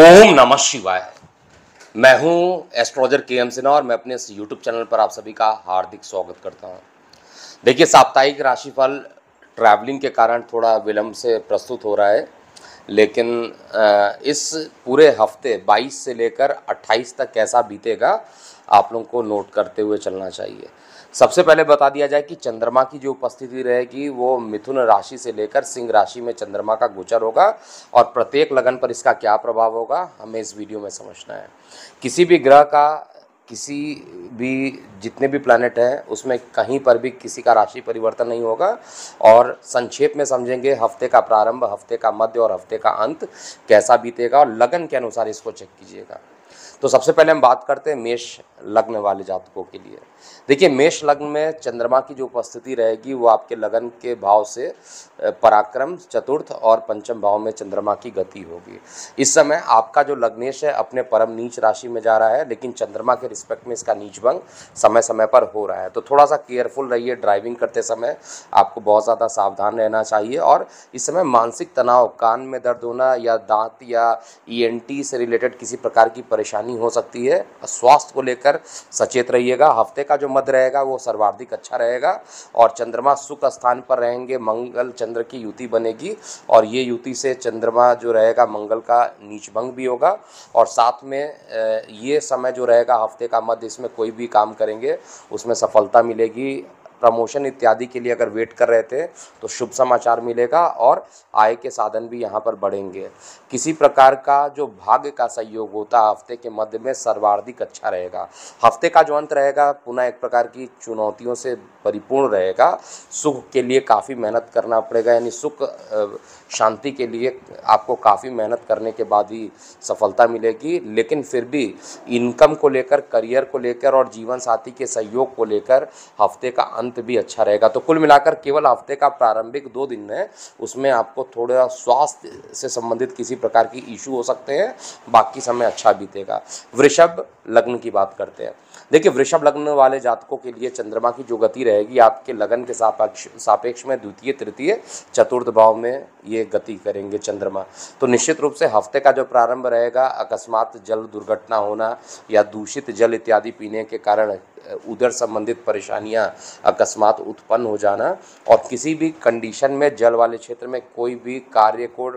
ओम नमः शिवाय मैं हूं एस्ट्रोलॉजर के एम सिन्हा और मैं अपने इस यूट्यूब चैनल पर आप सभी का हार्दिक स्वागत करता हूं देखिए साप्ताहिक राशिफल ट्रैवलिंग के कारण थोड़ा विलम्ब से प्रस्तुत हो रहा है लेकिन इस पूरे हफ्ते 22 से लेकर 28 तक कैसा बीतेगा आप लोगों को नोट करते हुए चलना चाहिए सबसे पहले बता दिया जाए कि चंद्रमा की जो उपस्थिति रहेगी वो मिथुन राशि से लेकर सिंह राशि में चंद्रमा का गोचर होगा और प्रत्येक लगन पर इसका क्या प्रभाव होगा हमें इस वीडियो में समझना है किसी भी ग्रह का किसी भी जितने भी प्लानट हैं उसमें कहीं पर भी किसी का राशि परिवर्तन नहीं होगा और संक्षेप में समझेंगे हफ्ते का प्रारंभ हफ्ते का मध्य और हफ्ते का अंत कैसा बीतेगा और लगन के अनुसार इसको चेक कीजिएगा तो सबसे पहले हम बात करते हैं मेष लग्न वाले जातकों के लिए देखिए मेष लग्न में चंद्रमा की जो उपस्थिति रहेगी वो आपके लगन के भाव से पराक्रम चतुर्थ और पंचम भाव में चंद्रमा की गति होगी इस समय आपका जो लग्नेश है अपने परम नीच राशि में जा रहा है लेकिन चंद्रमा के रिस्पेक्ट में इसका नीच भंग समय समय पर हो रहा है तो थोड़ा सा केयरफुल रहिए ड्राइविंग करते समय आपको बहुत ज़्यादा सावधान रहना चाहिए और इस समय मानसिक तनाव कान में दर्द होना या दांत या ई e से रिलेटेड किसी प्रकार की परेशानी हानि हो सकती है स्वास्थ्य को लेकर सचेत रहिएगा हफ्ते का जो मध रहेगा वो सर्वाधिक अच्छा रहेगा और चंद्रमा सुख स्थान पर रहेंगे मंगल चंद्र की युति बनेगी और ये युति से चंद्रमा जो रहेगा मंगल का नीचभंग भी होगा और साथ में ये समय जो रहेगा हफ्ते का मध्य इसमें कोई भी काम करेंगे उसमें सफलता मिलेगी प्रमोशन इत्यादि के लिए अगर वेट कर रहे थे तो शुभ समाचार मिलेगा और आय के साधन भी यहाँ पर बढ़ेंगे किसी प्रकार का जो भाग्य का सहयोग होता है हफ्ते के मध्य में सर्वाधिक अच्छा रहेगा हफ्ते का जो अंत रहेगा पुनः एक प्रकार की चुनौतियों से परिपूर्ण रहेगा सुख के लिए काफ़ी मेहनत करना पड़ेगा यानी सुख शांति के लिए आपको काफ़ी मेहनत करने के बाद ही सफलता मिलेगी लेकिन फिर भी इनकम को लेकर करियर को लेकर और जीवन साथी के सहयोग को लेकर हफ्ते का अंत भी अच्छा रहेगा तो कुल मिलाकर केवल हफ्ते का प्रारंभिक दो दिन है उसमें आपको थोड़ा स्वास्थ्य से संबंधित किसी प्रकार की इशू हो सकते हैं बाकी समय अच्छा बीतेगा वृषभ लग्न की बात करते हैं देखिए वृषभ लग्न वाले जातकों के लिए चंद्रमा की जो गति रहेगी आपके लगन के सापेक्ष सापेक्ष में द्वितीय तृतीय चतुर्थ भाव में ये गति करेंगे चंद्रमा तो निश्चित रूप से हफ्ते का जो प्रारंभ रहेगा अकस्मात जल दुर्घटना होना या दूषित जल इत्यादि पीने के कारण उधर संबंधित परेशानियां अकस्मात उत्पन्न हो जाना और किसी भी कंडीशन में जल वाले क्षेत्र में कोई भी कार्य को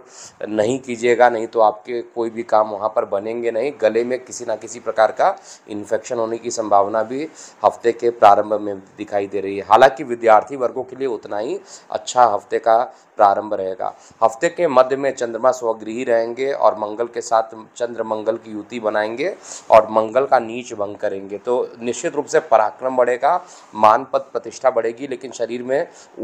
नहीं कीजिएगा नहीं तो आपके कोई भी काम वहाँ पर बनेंगे नहीं गले में किसी ना किसी प्रकार का इन्फेक्शन होने की संभावना भी हफ्ते के प्रारंभ में दिखाई दे रही है हालांकि विद्यार्थी वर्गों के लिए उतना ही अच्छा हफ्ते का प्रारंभ रहेगा हफ्ते के मध्य में चंद्रमा स्वगृही रहेंगे और मंगल के साथ चंद्र मंगल की युति बनाएंगे और मंगल का नीच भंग करेंगे तो निश्चित रूप से से पराक्रम बढ़ेगा मान पद प्रतिष्ठा बढ़ेगी लेकिन शरीर में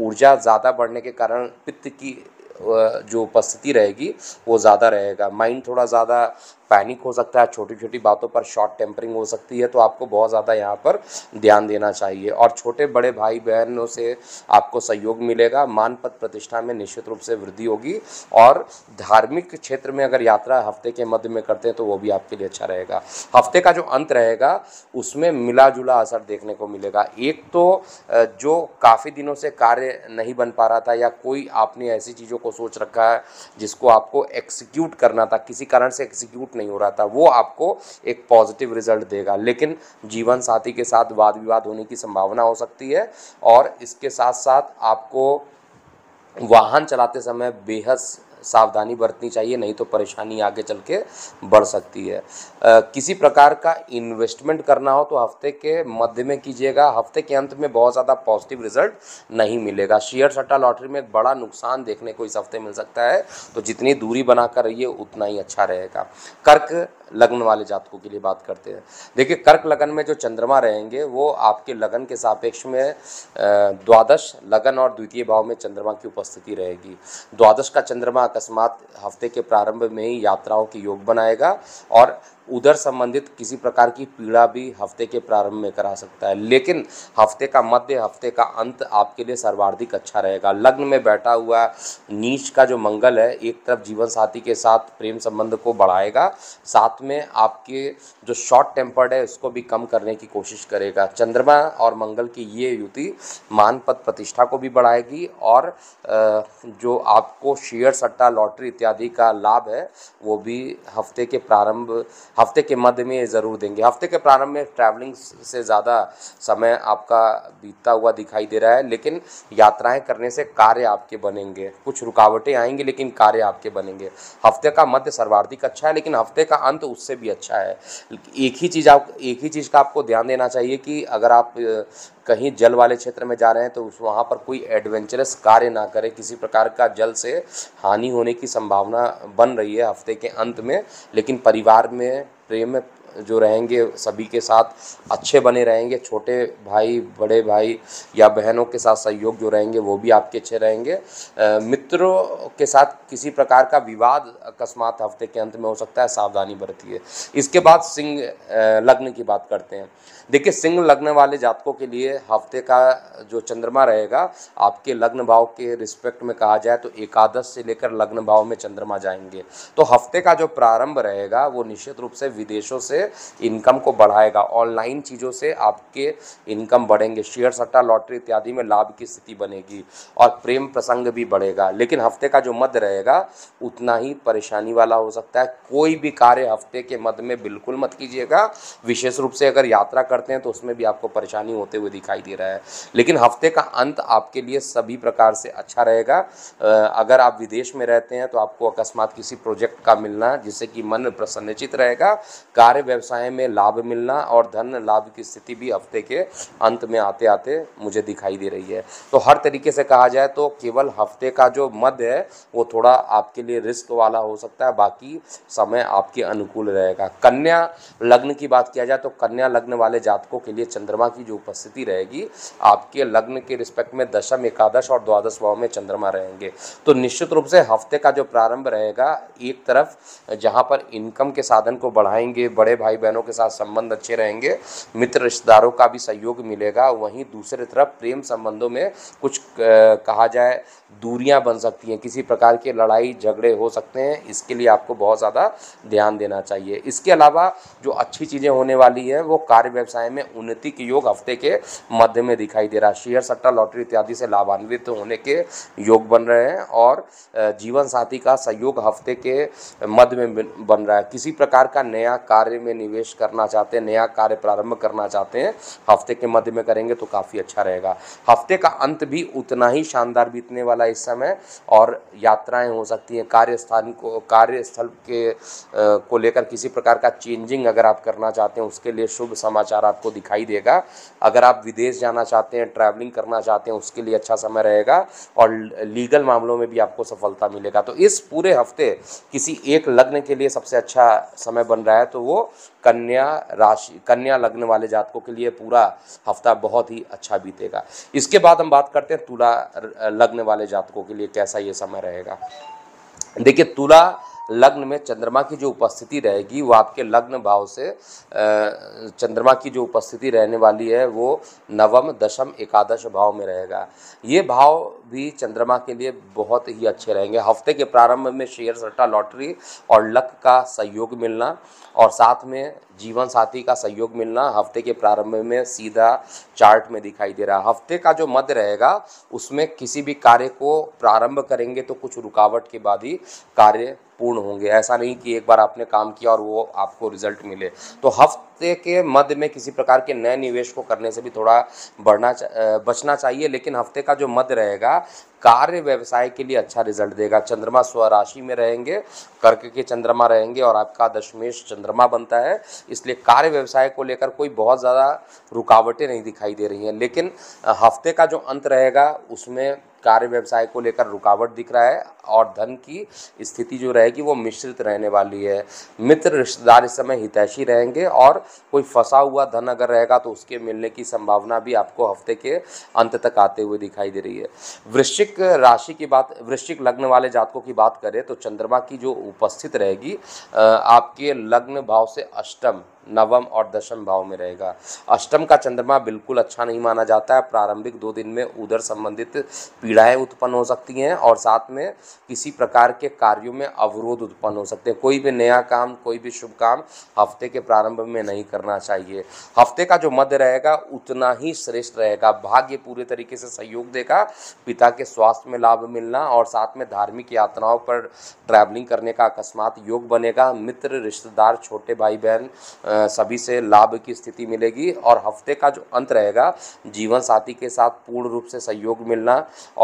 ऊर्जा ज़्यादा बढ़ने के कारण पित्त की जो उपस्थिति रहेगी वो ज़्यादा रहेगा माइंड थोड़ा ज़्यादा पैनिक हो सकता है छोटी छोटी बातों पर शॉर्ट टेम्परिंग हो सकती है तो आपको बहुत ज़्यादा यहाँ पर ध्यान देना चाहिए और छोटे बड़े भाई बहनों से आपको सहयोग मिलेगा मान पद प्रतिष्ठा में निश्चित रूप से वृद्धि होगी और धार्मिक क्षेत्र में अगर यात्रा हफ्ते के मध्य में करते हैं तो वो भी आपके लिए अच्छा रहेगा हफ्ते का जो अंत रहेगा उसमें मिला जुला असर देखने को मिलेगा एक तो जो काफ़ी दिनों से कार्य नहीं बन पा रहा था या कोई आपने ऐसी चीज़ों को सोच रखा है जिसको आपको एक्सिक्यूट करना था किसी कारण से एक्सिक्यूट नहीं हो रहा था वो आपको एक पॉजिटिव रिजल्ट देगा लेकिन जीवन साथी के साथ वाद विवाद होने की संभावना हो सकती है और इसके साथ साथ आपको वाहन चलाते समय बेहद सावधानी बरतनी चाहिए नहीं तो परेशानी आगे चल के बढ़ सकती है आ, किसी प्रकार का इन्वेस्टमेंट करना हो तो हफ्ते के मध्य में कीजिएगा हफ्ते के अंत में बहुत ज़्यादा पॉजिटिव रिजल्ट नहीं मिलेगा शेयर सट्टा लॉटरी में एक बड़ा नुकसान देखने को इस हफ्ते मिल सकता है तो जितनी दूरी बना कर रहिए उतना ही अच्छा रहेगा कर्क लग्न वाले जातकों के लिए बात करते हैं देखिए कर्क लगन में जो चंद्रमा रहेंगे वो आपके लगन के सापेक्ष में द्वादश लगन और द्वितीय भाव में चंद्रमा की उपस्थिति रहेगी द्वादश का चंद्रमा अकस्मात हफ्ते के प्रारंभ में ही यात्राओं के योग बनाएगा और उधर संबंधित किसी प्रकार की पीड़ा भी हफ्ते के प्रारंभ में करा सकता है लेकिन हफ्ते का मध्य हफ्ते का अंत आपके लिए सर्वाधिक अच्छा रहेगा लग्न में बैठा हुआ नीच का जो मंगल है एक तरफ जीवन साथी के साथ प्रेम संबंध को बढ़ाएगा साथ में आपके जो शॉर्ट टेम्पर्ड है उसको भी कम करने की कोशिश करेगा चंद्रमा और मंगल की ये युति मान पद प्रतिष्ठा को भी बढ़ाएगी और जो आपको शेयर सट्टा लॉटरी इत्यादि का लाभ है वो भी हफ्ते के प्रारंभ हफ्ते के मध्य में ज़रूर देंगे हफ्ते के प्रारंभ में ट्रैवलिंग से ज़्यादा समय आपका बीतता हुआ दिखाई दे रहा है लेकिन यात्राएं करने से कार्य आपके बनेंगे कुछ रुकावटें आएंगी लेकिन कार्य आपके बनेंगे हफ्ते का मध्य सर्वाधिक अच्छा है लेकिन हफ्ते का अंत उससे भी अच्छा है एक ही चीज़ आप एक ही चीज़ का आपको ध्यान देना चाहिए कि अगर आप कहीं जल वाले क्षेत्र में जा रहे हैं तो उस वहाँ पर कोई एडवेंचरस कार्य ना करें किसी प्रकार का जल से हानि होने की संभावना बन रही है हफ्ते के अंत में लेकिन परिवार में हैं प्रेम में जो रहेंगे सभी के साथ अच्छे बने रहेंगे छोटे भाई बड़े भाई या बहनों के साथ सहयोग जो रहेंगे वो भी आपके अच्छे रहेंगे मित्रों के साथ किसी प्रकार का विवाद अकस्मात हफ्ते के अंत में हो सकता है सावधानी बरतिए इसके बाद सिंह लग्न की बात करते हैं देखिए सिंह लग्न वाले जातकों के लिए हफ्ते का जो चंद्रमा रहेगा आपके लग्न भाव के रिस्पेक्ट में कहा जाए तो एकादश से लेकर लग्न भाव में चंद्रमा जाएंगे तो हफ्ते का जो प्रारंभ रहेगा वो निश्चित रूप से विदेशों से इनकम को बढ़ाएगा ऑनलाइन चीज़ों से आपके इनकम बढ़ेंगे शेयर सट्टा लॉटरी इत्यादि में लाभ की स्थिति बनेगी और प्रेम प्रसंग भी बढ़ेगा लेकिन हफ्ते का जो मध्य रहेगा रहेगा उतना ही परेशानी वाला हो सकता है कोई भी कार्य हफ्ते के मध्य में बिल्कुल मत कीजिएगा विशेष रूप से अगर यात्रा करते हैं तो उसमें भी आपको परेशानी होते हुए दिखाई दे रहा है लेकिन हफ्ते का अंत आपके लिए सभी प्रकार से अच्छा रहेगा अगर आप विदेश में रहते हैं तो आपको अकस्मात किसी प्रोजेक्ट का मिलना जिससे कि मन प्रसन्नचित रहेगा कार्य व्यवसाय में लाभ मिलना और धन लाभ की स्थिति भी हफ्ते के अंत में आते आते मुझे दिखाई दे रही है तो हर तरीके से कहा जाए तो केवल हफ्ते का जो मध्य है वो थोड़ा थोड़ा आपके लिए रिस्क वाला हो सकता है बाकी समय आपके अनुकूल रहेगा कन्या लग्न की बात किया जाए तो कन्या लग्न वाले जातकों के लिए चंद्रमा की जो उपस्थिति रहेगी आपके लग्न के रिस्पेक्ट में दशम एकादश और द्वादश भाव में चंद्रमा रहेंगे तो निश्चित रूप से हफ्ते का जो प्रारंभ रहेगा एक तरफ जहाँ पर इनकम के साधन को बढ़ाएंगे बड़े भाई बहनों के साथ संबंध अच्छे रहेंगे मित्र रिश्तेदारों का भी सहयोग मिलेगा वहीं दूसरी तरफ प्रेम संबंधों में कुछ कहा जाए दूरियां बन सकती हैं किसी प्रकार के लड़ाई झगड़े हो सकते हैं इसके लिए आपको बहुत ज़्यादा ध्यान देना चाहिए इसके अलावा जो अच्छी चीज़ें होने वाली है वो कार्य व्यवसाय में उन्नति के योग हफ्ते के मध्य में दिखाई दे रहा है शेयर सट्टा लॉटरी इत्यादि से लाभान्वित होने के योग बन रहे हैं और जीवन साथी का सहयोग हफ्ते के मध्य में बन रहा है किसी प्रकार का नया कार्य में निवेश करना चाहते हैं नया कार्य प्रारंभ करना चाहते हैं हफ्ते के मध्य में करेंगे तो काफ़ी अच्छा रहेगा हफ्ते का अंत भी उतना ही शानदार बीतने वाला इस समय और यात्राएं घटनाएं हो सकती हैं कार्यस्थान को कार्यस्थल के आ, को लेकर किसी प्रकार का चेंजिंग अगर आप करना चाहते हैं उसके लिए शुभ समाचार आपको दिखाई देगा अगर आप विदेश जाना चाहते हैं ट्रैवलिंग करना चाहते हैं उसके लिए अच्छा समय रहेगा और लीगल मामलों में भी आपको सफलता मिलेगा तो इस पूरे हफ्ते किसी एक लग्न के लिए सबसे अच्छा समय बन रहा है तो वो कन्या राशि कन्या लग्न वाले जातकों के लिए पूरा हफ्ता बहुत ही अच्छा बीतेगा इसके बाद हम बात करते हैं तुला लग्न वाले जातकों के लिए कैसा ये समय रहेगा देखिए तुला लग्न में चंद्रमा की जो उपस्थिति रहेगी वो आपके लग्न भाव से चंद्रमा की जो उपस्थिति रहने वाली है वो नवम दशम एकादश भाव में रहेगा ये भाव भी चंद्रमा के लिए बहुत ही अच्छे रहेंगे हफ्ते के प्रारंभ में शेयर सट्टा लॉटरी और लक का सहयोग मिलना और साथ में जीवन साथी का सहयोग मिलना हफ्ते के प्रारंभ में सीधा चार्ट में दिखाई दे रहा है हफ्ते का जो मध्य रहेगा उसमें किसी भी कार्य को प्रारंभ करेंगे तो कुछ रुकावट के बाद ही कार्य पूर्ण होंगे ऐसा नहीं कि एक बार आपने काम किया और वो आपको रिजल्ट मिले तो हफ्ते के मध्य में किसी प्रकार के नए निवेश को करने से भी थोड़ा बढ़ना चा, बचना चाहिए लेकिन हफ्ते का जो मध्य रहेगा कार्य व्यवसाय के लिए अच्छा रिजल्ट देगा चंद्रमा स्वराशि में रहेंगे कर्क के चंद्रमा रहेंगे और आपका दशमेश चंद्रमा बनता है इसलिए कार्य व्यवसाय को लेकर कोई बहुत ज़्यादा रुकावटें नहीं दिखाई दे रही हैं लेकिन हफ्ते का जो अंत रहेगा उसमें कार्य व्यवसाय को लेकर रुकावट दिख रहा है और धन की स्थिति जो रहेगी वो मिश्रित रहने वाली है मित्र रिश्तेदार इस समय हितैषी रहेंगे और कोई फंसा हुआ धन अगर रहेगा तो उसके मिलने की संभावना भी आपको हफ्ते के अंत तक आते हुए दिखाई दे रही है वृश्चिक राशि की बात वृश्चिक लग्न वाले जातकों की बात करें तो चंद्रमा की जो उपस्थित रहेगी आपके लग्न भाव से अष्टम नवम और दशम भाव में रहेगा अष्टम का चंद्रमा बिल्कुल अच्छा नहीं माना जाता है प्रारंभिक दो दिन में उधर संबंधित पीड़ाएं उत्पन्न हो सकती हैं और साथ में किसी प्रकार के कार्यों में अवरोध उत्पन्न हो सकते हैं कोई भी नया काम कोई भी शुभ काम हफ्ते के प्रारंभ में नहीं करना चाहिए हफ्ते का जो मध्य रहेगा उतना ही श्रेष्ठ रहेगा भाग्य पूरे तरीके से सहयोग देगा पिता के स्वास्थ्य में लाभ मिलना और साथ में धार्मिक यात्राओं पर ट्रैवलिंग करने का अकस्मात योग बनेगा मित्र रिश्तेदार छोटे भाई बहन सभी से लाभ की स्थिति मिलेगी और हफ्ते का जो अंत रहेगा जीवन साथी के साथ पूर्ण रूप से सहयोग मिलना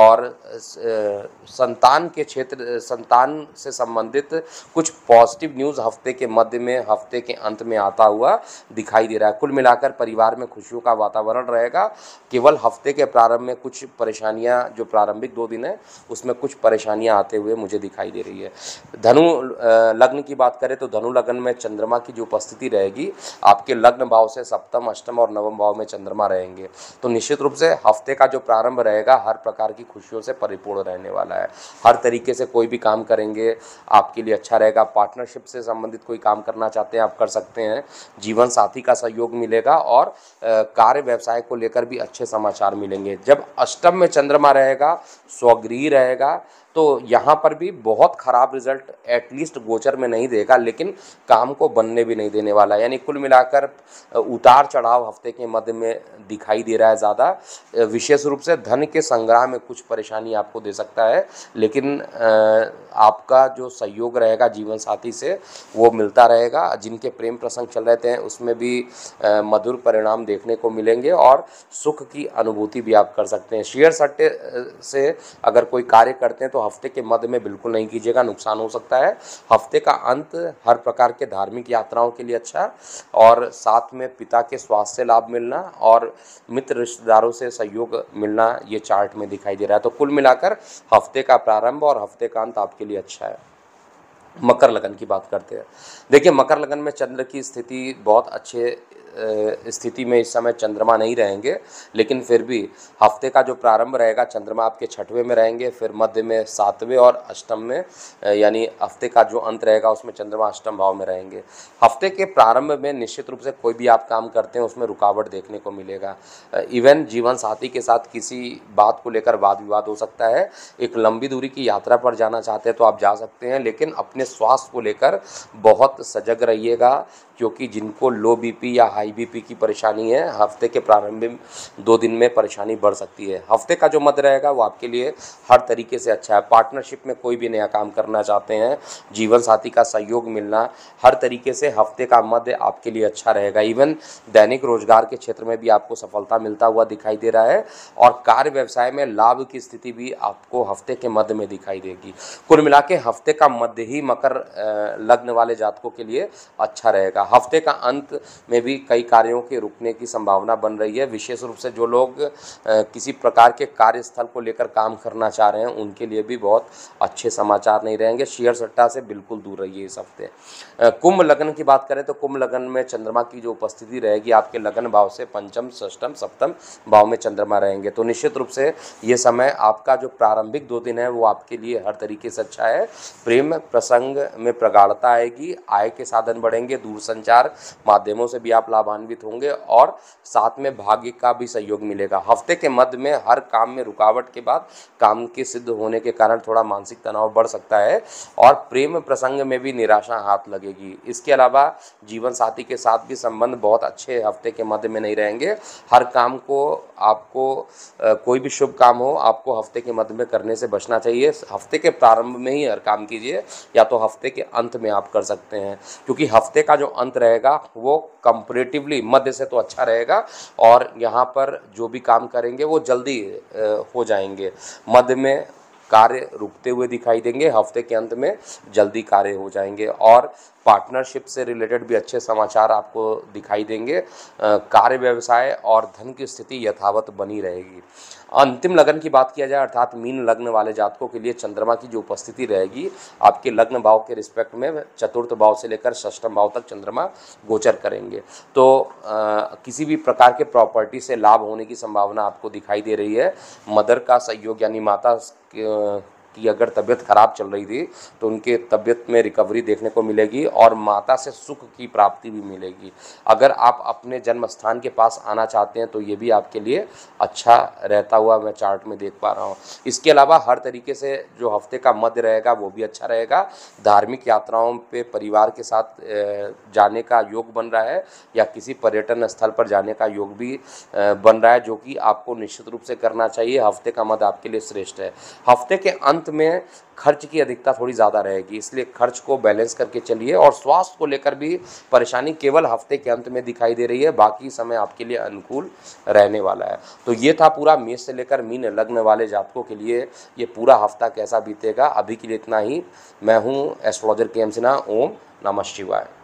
और संतान के क्षेत्र संतान से संबंधित कुछ पॉजिटिव न्यूज़ हफ्ते के मध्य में हफ्ते के अंत में आता हुआ दिखाई दे रहा है कुल मिलाकर परिवार में खुशियों का वातावरण रहेगा केवल हफ्ते के प्रारंभ में कुछ परेशानियाँ जो प्रारंभिक दो दिन है उसमें कुछ परेशानियाँ आते हुए मुझे दिखाई दे रही है धनु लग्न की बात करें तो धनु लग्न में चंद्रमा की जो उपस्थिति रहेगी होगी आपके लग्न भाव से सप्तम अष्टम और नवम भाव में चंद्रमा रहेंगे तो निश्चित रूप से हफ्ते का जो प्रारंभ रहेगा हर प्रकार की खुशियों से परिपूर्ण रहने वाला है हर तरीके से कोई भी काम करेंगे आपके लिए अच्छा रहेगा पार्टनरशिप से संबंधित कोई काम करना चाहते हैं आप कर सकते हैं जीवन साथी का सहयोग मिलेगा और कार्य व्यवसाय को लेकर भी अच्छे समाचार मिलेंगे जब अष्टम में चंद्रमा रहेगा स्वगृह रहेगा तो यहाँ पर भी बहुत खराब रिजल्ट एटलीस्ट गोचर में नहीं देगा लेकिन काम को बनने भी नहीं देने वाला है यानी कुल मिलाकर उतार चढ़ाव हफ्ते के मध्य में दिखाई दे रहा है ज़्यादा विशेष रूप से धन के संग्रह में कुछ परेशानी आपको दे सकता है लेकिन आपका जो सहयोग रहेगा जीवन साथी से वो मिलता रहेगा जिनके प्रेम प्रसंग चल रहे थे उसमें भी मधुर परिणाम देखने को मिलेंगे और सुख की अनुभूति भी आप कर सकते हैं शेयर सट्टे से अगर कोई कार्य करते हैं तो हफ्ते के मध्य में बिल्कुल नहीं कीजिएगा नुकसान हो सकता है हफ्ते का अंत हर प्रकार के धार्मिक यात्राओं के लिए अच्छा और साथ में पिता के स्वास्थ्य से लाभ मिलना और मित्र रिश्तेदारों से सहयोग मिलना ये चार्ट में दिखाई दे रहा है तो कुल मिलाकर हफ्ते का प्रारंभ और हफ्ते का अंत आपके लिए अच्छा है मकर लगन की बात करते हैं देखिए मकर लगन में चंद्र की स्थिति बहुत अच्छे स्थिति में इस समय चंद्रमा नहीं रहेंगे लेकिन फिर भी हफ्ते का जो प्रारंभ रहेगा चंद्रमा आपके छठवें में रहेंगे फिर मध्य में सातवें और अष्टम में यानी हफ्ते का जो अंत रहेगा उसमें चंद्रमा अष्टम भाव में रहेंगे हफ्ते के प्रारंभ में निश्चित रूप से कोई भी आप काम करते हैं उसमें रुकावट देखने को मिलेगा इवन जीवन साथी के साथ किसी बात को लेकर वाद विवाद हो सकता है एक लंबी दूरी की यात्रा पर जाना चाहते हैं तो आप जा सकते हैं लेकिन अपने स्वास्थ्य को लेकर बहुत सजग रहिएगा क्योंकि जिनको लो बीपी या हाई बीपी की परेशानी है हफ्ते के प्रारंभ में दो दिन में परेशानी बढ़ सकती है हफ्ते का जो मत रहेगा वो आपके लिए हर तरीके से अच्छा है पार्टनरशिप में कोई भी नया काम करना चाहते हैं जीवन साथी का सहयोग मिलना हर तरीके से हफ्ते का मध्य आपके लिए अच्छा रहेगा इवन दैनिक रोजगार के क्षेत्र में भी आपको सफलता मिलता हुआ दिखाई दे रहा है और कार्य व्यवसाय में लाभ की स्थिति भी आपको हफ्ते के मध्य में दिखाई देगी कुल मिला हफ्ते का मध्य ही मकर लग्न वाले जातकों के लिए अच्छा रहेगा हफ्ते का अंत में भी कई कार्यों के रुकने की संभावना बन रही है विशेष रूप से जो लोग किसी प्रकार के कार्यस्थल को लेकर काम करना चाह रहे हैं उनके लिए भी बहुत अच्छे समाचार नहीं रहेंगे शेयर सट्टा से बिल्कुल दूर रहिए इस हफ्ते कुंभ लगन की बात करें तो कुंभ लगन में चंद्रमा की जो उपस्थिति रहेगी आपके लगन भाव से पंचम षष्टम सप्तम भाव में चंद्रमा रहेंगे तो निश्चित रूप से ये समय आपका जो प्रारंभिक दो दिन है वो आपके लिए हर तरीके से अच्छा है प्रेम प्रसंग में प्रगाढ़ता आएगी आय के साधन बढ़ेंगे दूरसंचार संचार माध्यमों से भी आप लाभान्वित होंगे और साथ में भाग्य का भी सहयोग मिलेगा हफ्ते के मध्य में हर काम में रुकावट के बाद काम के सिद्ध होने के कारण थोड़ा मानसिक तनाव बढ़ सकता है और प्रेम प्रसंग में भी निराशा हाथ लगेगी इसके अलावा जीवन साथी के साथ भी संबंध बहुत अच्छे हफ्ते के मध्य में नहीं रहेंगे हर काम को आपको कोई भी शुभ काम हो आपको हफ्ते के मध्य में करने से बचना चाहिए हफ्ते के प्रारंभ में ही हर काम कीजिए या तो हफ्ते के अंत में आप कर सकते हैं क्योंकि हफ्ते का जो अंत अंत रहेगा वो कंपरेटिवली मध्य से तो अच्छा रहेगा और यहाँ पर जो भी काम करेंगे वो जल्दी हो जाएंगे मध्य में कार्य रुकते हुए दिखाई देंगे हफ्ते के अंत में जल्दी कार्य हो जाएंगे और पार्टनरशिप से रिलेटेड भी अच्छे समाचार आपको दिखाई देंगे कार्य व्यवसाय और धन की स्थिति यथावत बनी रहेगी अंतिम लग्न की बात किया जाए अर्थात मीन लग्न वाले जातकों के लिए चंद्रमा की जो उपस्थिति रहेगी आपके लग्न भाव के रिस्पेक्ट में चतुर्थ भाव से लेकर षष्ठम भाव तक चंद्रमा गोचर करेंगे तो आ, किसी भी प्रकार के प्रॉपर्टी से लाभ होने की संभावना आपको दिखाई दे रही है मदर का सहयोग यानी माता की अगर तबीयत खराब चल रही थी तो उनके तबीयत में रिकवरी देखने को मिलेगी और माता से सुख की प्राप्ति भी मिलेगी अगर आप अपने जन्म स्थान के पास आना चाहते हैं तो ये भी आपके लिए अच्छा रहता हुआ मैं चार्ट में देख पा रहा हूँ इसके अलावा हर तरीके से जो हफ्ते का मध्य रहेगा वो भी अच्छा रहेगा धार्मिक यात्राओं पर परिवार के साथ जाने का योग बन रहा है या किसी पर्यटन स्थल पर जाने का योग भी बन रहा है जो कि आपको निश्चित रूप से करना चाहिए हफ्ते का मध्य आपके लिए श्रेष्ठ है हफ्ते के अंत में खर्च की अधिकता थोड़ी ज़्यादा रहेगी इसलिए खर्च को बैलेंस करके चलिए और स्वास्थ्य को लेकर भी परेशानी केवल हफ्ते के अंत में दिखाई दे रही है बाकी समय आपके लिए अनुकूल रहने वाला है तो ये था पूरा मेष से लेकर मीन लग्न वाले जातकों के लिए ये पूरा हफ्ता कैसा बीतेगा अभी के लिए इतना ही मैं हूँ एस्ट्रोलॉजर के एम सिन्हा ओम नमः शिवाय